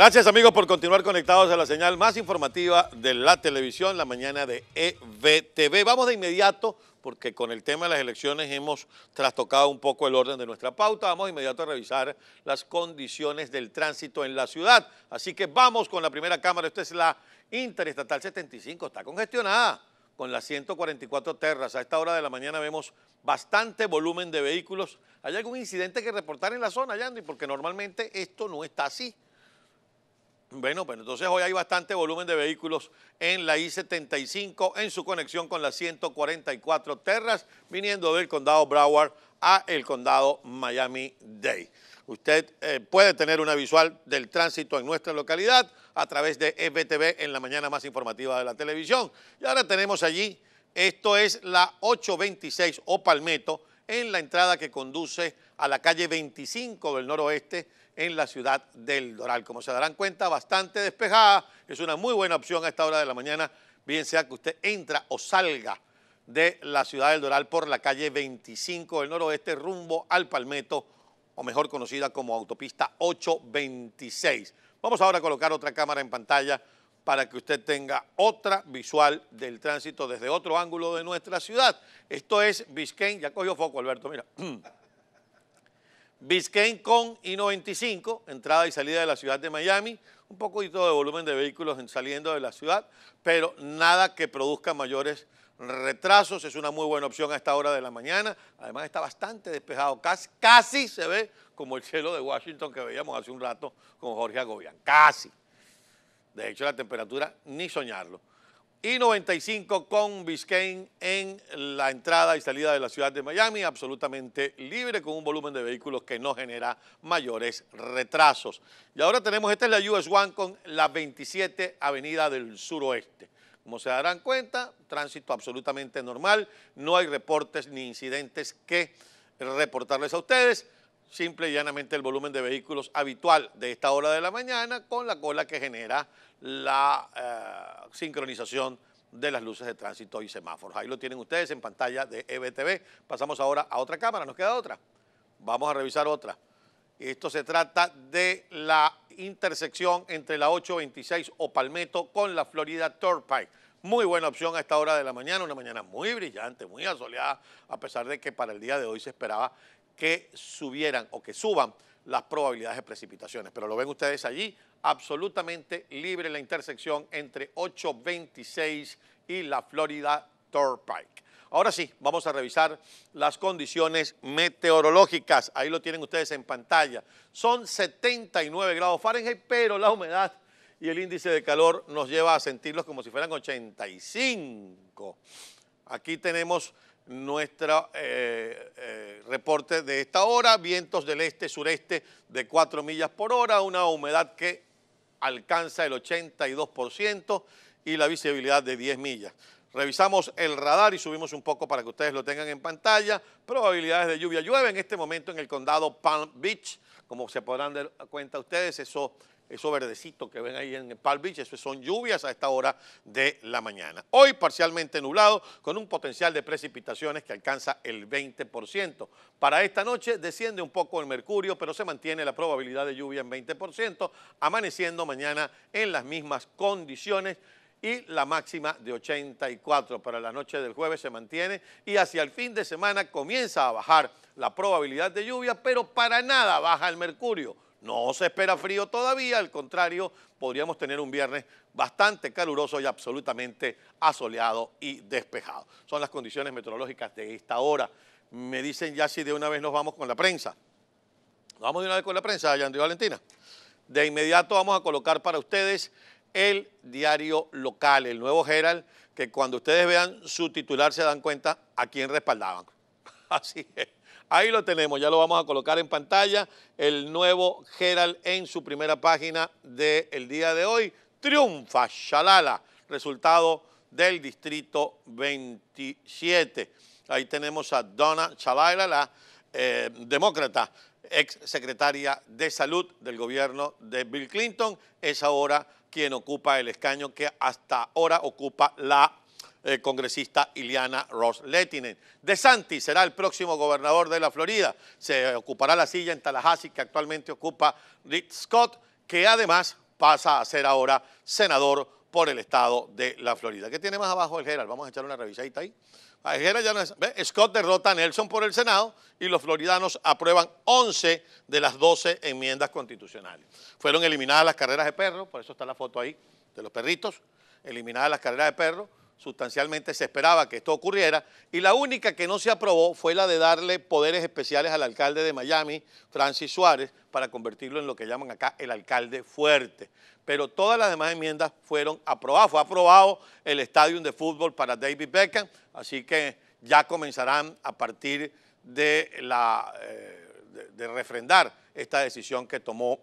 Gracias amigos por continuar conectados a la señal más informativa de la televisión, la mañana de EVTV Vamos de inmediato, porque con el tema de las elecciones hemos trastocado un poco el orden de nuestra pauta, vamos de inmediato a revisar las condiciones del tránsito en la ciudad. Así que vamos con la primera cámara, esta es la Interestatal 75, está congestionada con las 144 terras. A esta hora de la mañana vemos bastante volumen de vehículos. ¿Hay algún incidente que reportar en la zona, Yandy? Porque normalmente esto no está así. Bueno, pues entonces hoy hay bastante volumen de vehículos en la I-75 en su conexión con la 144 Terras, viniendo del condado Broward a el condado Miami-Dade. Usted eh, puede tener una visual del tránsito en nuestra localidad a través de FTV e en la mañana más informativa de la televisión. Y ahora tenemos allí, esto es la 826 o Palmetto, en la entrada que conduce a la calle 25 del noroeste, en la ciudad del Doral. Como se darán cuenta, bastante despejada, es una muy buena opción a esta hora de la mañana, bien sea que usted entra o salga de la ciudad del Doral por la calle 25 del noroeste rumbo al Palmetto, o mejor conocida como autopista 826. Vamos ahora a colocar otra cámara en pantalla para que usted tenga otra visual del tránsito desde otro ángulo de nuestra ciudad. Esto es Biscayne, ya cogió foco Alberto, mira. Biscayne con I-95, entrada y salida de la ciudad de Miami, un poquito de volumen de vehículos saliendo de la ciudad, pero nada que produzca mayores retrasos, es una muy buena opción a esta hora de la mañana, además está bastante despejado, casi, casi se ve como el cielo de Washington que veíamos hace un rato con Jorge Agobian, casi. De hecho la temperatura, ni soñarlo, y 95 con Biscayne en la entrada y salida de la ciudad de Miami, absolutamente libre con un volumen de vehículos que no genera mayores retrasos. Y ahora tenemos, esta es la US One con la 27 Avenida del Suroeste. Como se darán cuenta, tránsito absolutamente normal, no hay reportes ni incidentes que reportarles a ustedes simple y llanamente el volumen de vehículos habitual de esta hora de la mañana con la cola que genera la eh, sincronización de las luces de tránsito y semáforos. Ahí lo tienen ustedes en pantalla de EBTV. Pasamos ahora a otra cámara, nos queda otra. Vamos a revisar otra. Esto se trata de la intersección entre la 826 o Palmetto con la Florida Turnpike. Muy buena opción a esta hora de la mañana, una mañana muy brillante, muy asoleada, a pesar de que para el día de hoy se esperaba que subieran o que suban las probabilidades de precipitaciones. Pero lo ven ustedes allí, absolutamente libre la intersección entre 826 y la Florida Turnpike. Ahora sí, vamos a revisar las condiciones meteorológicas. Ahí lo tienen ustedes en pantalla. Son 79 grados Fahrenheit, pero la humedad y el índice de calor nos lleva a sentirlos como si fueran 85. Aquí tenemos nuestro eh, eh, reporte de esta hora, vientos del este-sureste de 4 millas por hora, una humedad que alcanza el 82% y la visibilidad de 10 millas. Revisamos el radar y subimos un poco para que ustedes lo tengan en pantalla. Probabilidades de lluvia. Llueve en este momento en el condado Palm Beach. Como se podrán dar cuenta ustedes, eso eso verdecito que ven ahí en Palm Beach, eso son lluvias a esta hora de la mañana. Hoy parcialmente nublado con un potencial de precipitaciones que alcanza el 20%. Para esta noche desciende un poco el mercurio, pero se mantiene la probabilidad de lluvia en 20%, amaneciendo mañana en las mismas condiciones y la máxima de 84 para la noche del jueves se mantiene y hacia el fin de semana comienza a bajar la probabilidad de lluvia, pero para nada baja el mercurio no se espera frío todavía, al contrario, podríamos tener un viernes bastante caluroso y absolutamente asoleado y despejado. Son las condiciones meteorológicas de esta hora. Me dicen ya si de una vez nos vamos con la prensa. vamos de una vez con la prensa, Yandri Valentina. De inmediato vamos a colocar para ustedes el diario local, el nuevo Herald, que cuando ustedes vean su titular se dan cuenta a quién respaldaban. Así es. Ahí lo tenemos, ya lo vamos a colocar en pantalla, el nuevo Gerald en su primera página del día de hoy. Triunfa Shalala, resultado del distrito 27. Ahí tenemos a Donna Shalala, la eh, demócrata ex secretaria de salud del gobierno de Bill Clinton, es ahora quien ocupa el escaño que hasta ahora ocupa la eh, congresista Iliana Ross Lettinen. De Santi será el próximo gobernador de la Florida. Se ocupará la silla en Tallahassee que actualmente ocupa Rick Scott, que además pasa a ser ahora senador por el estado de la Florida. ¿Qué tiene más abajo el Gerald? Vamos a echar una revisadita ahí. Ah, ya no es, Scott derrota a Nelson por el Senado y los floridanos aprueban 11 de las 12 enmiendas constitucionales. Fueron eliminadas las carreras de perros, por eso está la foto ahí de los perritos, eliminadas las carreras de perro sustancialmente se esperaba que esto ocurriera, y la única que no se aprobó fue la de darle poderes especiales al alcalde de Miami, Francis Suárez, para convertirlo en lo que llaman acá el alcalde fuerte. Pero todas las demás enmiendas fueron aprobadas. Fue aprobado el estadio de fútbol para David Beckham, así que ya comenzarán a partir de, la, eh, de, refrendar esta decisión que tomó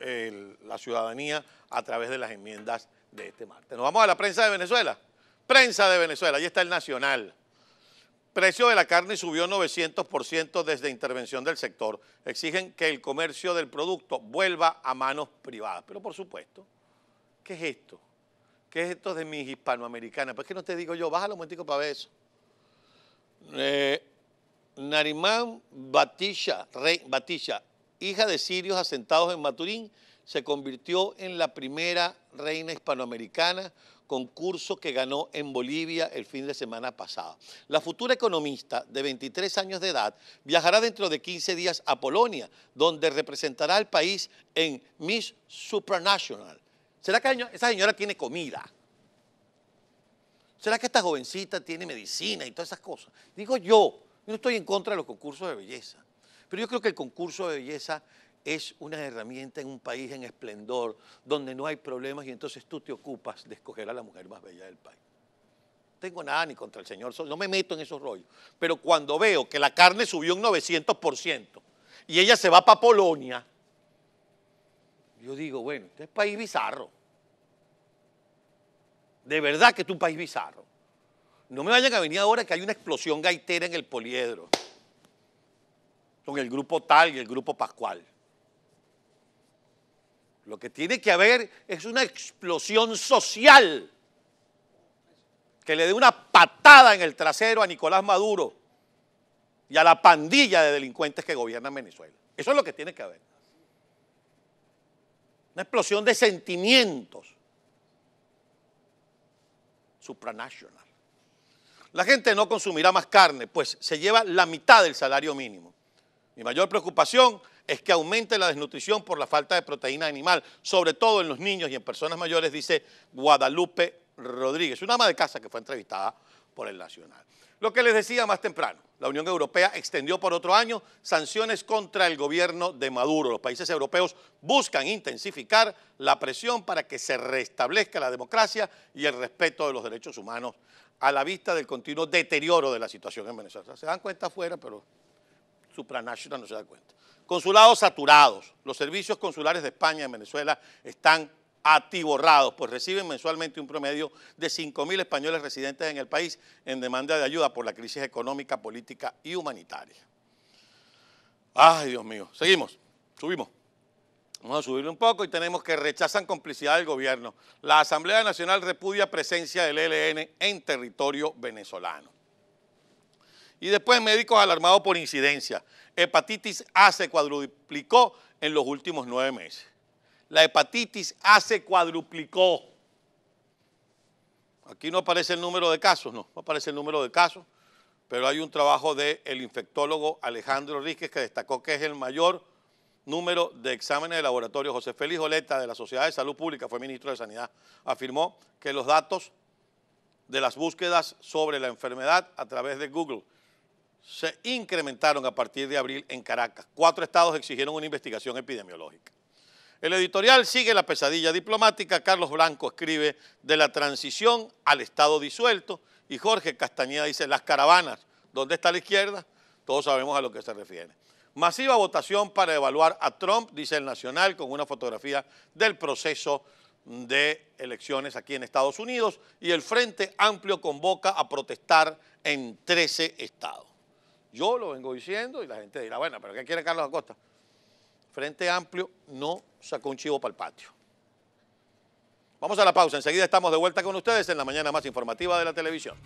eh, la ciudadanía a través de las enmiendas de este martes. Nos vamos a la prensa de Venezuela. Prensa de Venezuela, ahí está el Nacional. Precio de la carne subió 900% desde intervención del sector. Exigen que el comercio del producto vuelva a manos privadas. Pero por supuesto, ¿qué es esto? ¿Qué es esto de mis hispanoamericanas? Pues que no te digo yo, bájalo un momentico para ver eso. Eh, Narimán Batisha, Rey, Batisha, hija de sirios asentados en Maturín, se convirtió en la primera reina hispanoamericana, concurso que ganó en Bolivia el fin de semana pasado. La futura economista de 23 años de edad viajará dentro de 15 días a Polonia, donde representará al país en Miss Supranational. ¿Será que esa señora tiene comida? ¿Será que esta jovencita tiene medicina y todas esas cosas? Digo yo, yo no estoy en contra de los concursos de belleza. Pero yo creo que el concurso de belleza es una herramienta en un país en esplendor, donde no hay problemas y entonces tú te ocupas de escoger a la mujer más bella del país. No tengo nada ni contra el señor, no me meto en esos rollos. Pero cuando veo que la carne subió un 900% y ella se va para Polonia, yo digo, bueno, este es país bizarro. De verdad que es un país bizarro. No me vayan a venir ahora que hay una explosión gaitera en el poliedro con el grupo tal y el grupo pascual. Lo que tiene que haber es una explosión social que le dé una patada en el trasero a Nicolás Maduro y a la pandilla de delincuentes que gobiernan Venezuela. Eso es lo que tiene que haber. Una explosión de sentimientos Supranacional. La gente no consumirá más carne, pues se lleva la mitad del salario mínimo. Mi mayor preocupación es que aumente la desnutrición por la falta de proteína animal, sobre todo en los niños y en personas mayores, dice Guadalupe Rodríguez, una ama de casa que fue entrevistada por el Nacional. Lo que les decía más temprano, la Unión Europea extendió por otro año sanciones contra el gobierno de Maduro. Los países europeos buscan intensificar la presión para que se restablezca la democracia y el respeto de los derechos humanos a la vista del continuo deterioro de la situación en Venezuela. Se dan cuenta afuera, pero supranacional no se da cuenta. Consulados saturados. Los servicios consulares de España en Venezuela están atiborrados, pues reciben mensualmente un promedio de 5.000 españoles residentes en el país en demanda de ayuda por la crisis económica, política y humanitaria. Ay, Dios mío. Seguimos, subimos. Vamos a subir un poco y tenemos que rechazan complicidad del gobierno. La Asamblea Nacional repudia presencia del ELN en territorio venezolano. Y después médicos alarmados por incidencia. Hepatitis A se cuadruplicó en los últimos nueve meses. La hepatitis A se cuadruplicó. Aquí no aparece el número de casos, no, no aparece el número de casos, pero hay un trabajo del infectólogo Alejandro Ríquez que destacó que es el mayor número de exámenes de laboratorio. José Félix Oleta de la Sociedad de Salud Pública, fue ministro de Sanidad, afirmó que los datos de las búsquedas sobre la enfermedad a través de Google se incrementaron a partir de abril en Caracas. Cuatro estados exigieron una investigación epidemiológica. El editorial sigue la pesadilla diplomática. Carlos Blanco escribe de la transición al Estado disuelto y Jorge Castañeda dice las caravanas. ¿Dónde está la izquierda? Todos sabemos a lo que se refiere. Masiva votación para evaluar a Trump, dice el Nacional, con una fotografía del proceso de elecciones aquí en Estados Unidos y el Frente Amplio convoca a protestar en 13 estados. Yo lo vengo diciendo y la gente dirá, bueno, pero ¿qué quiere Carlos Acosta? Frente Amplio no sacó un chivo para el patio. Vamos a la pausa, enseguida estamos de vuelta con ustedes en la mañana más informativa de la televisión.